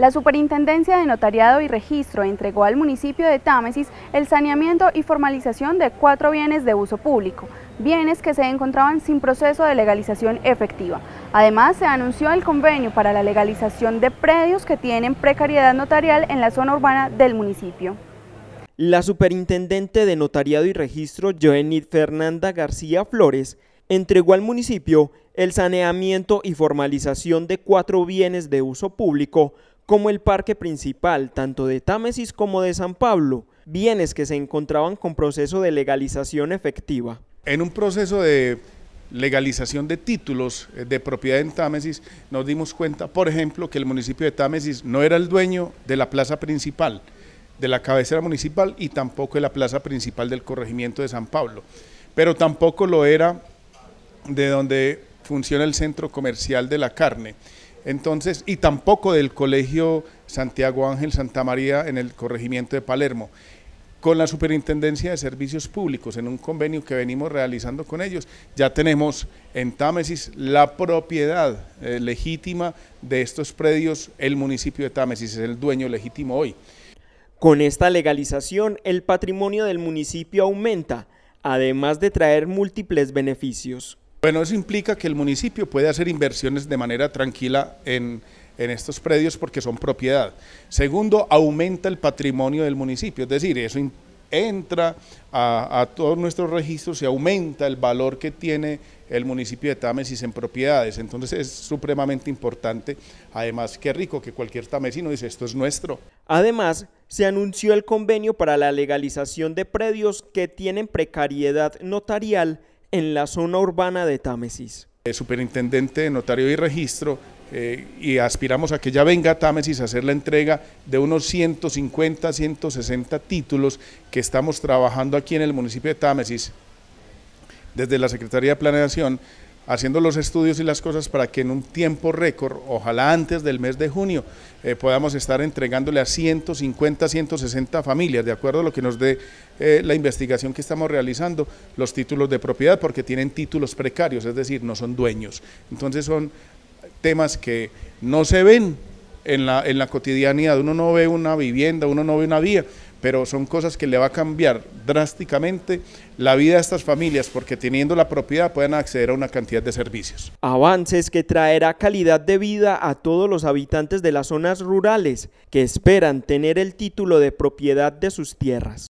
La Superintendencia de Notariado y Registro entregó al municipio de Támesis el saneamiento y formalización de cuatro bienes de uso público, bienes que se encontraban sin proceso de legalización efectiva. Además, se anunció el convenio para la legalización de predios que tienen precariedad notarial en la zona urbana del municipio. La superintendente de Notariado y Registro, Joenit Fernanda García Flores, entregó al municipio el saneamiento y formalización de cuatro bienes de uso público como el parque principal tanto de Támesis como de San Pablo, bienes que se encontraban con proceso de legalización efectiva. En un proceso de legalización de títulos eh, de propiedad en Támesis, nos dimos cuenta, por ejemplo, que el municipio de Támesis no era el dueño de la plaza principal, de la cabecera municipal y tampoco de la plaza principal del corregimiento de San Pablo, pero tampoco lo era de donde funciona el centro comercial de la carne. Entonces, y tampoco del Colegio Santiago Ángel Santa María en el corregimiento de Palermo, con la Superintendencia de Servicios Públicos, en un convenio que venimos realizando con ellos. Ya tenemos en Támesis la propiedad eh, legítima de estos predios, el municipio de Támesis es el dueño legítimo hoy. Con esta legalización, el patrimonio del municipio aumenta, además de traer múltiples beneficios. Bueno, eso implica que el municipio puede hacer inversiones de manera tranquila en, estos predios porque son propiedad. Segundo, aumenta el patrimonio del municipio, es decir, eso entra a, todos nuestros registros y aumenta el valor que tiene el municipio de Támesis en propiedades. Entonces es supremamente importante, además qué rico que cualquier tamesino dice esto es nuestro. Además, se anunció el convenio para la legalización de predios que tienen precariedad notarial en la zona urbana de Támesis. Superintendente eh, superintendente, notario y registro, eh, y aspiramos a que ya venga a Támesis a hacer la entrega de unos 150, 160 títulos que estamos trabajando aquí en el municipio de Támesis desde la Secretaría de Planeación haciendo los estudios y las cosas para que en un tiempo récord, ojalá antes del mes de junio, eh, podamos estar entregándole a 150, 160 familias, de acuerdo a lo que nos dé eh, la investigación que estamos realizando, los títulos de propiedad, porque tienen títulos precarios, es decir, no son dueños. Entonces son temas que no se ven en la, en la cotidianidad, uno no ve una vivienda, uno no ve una vía, pero son cosas que le va a cambiar drásticamente la vida a estas familias porque teniendo la propiedad pueden acceder a una cantidad de servicios. Avances que traerá calidad de vida a todos los habitantes de las zonas rurales que esperan tener el título de propiedad de sus tierras.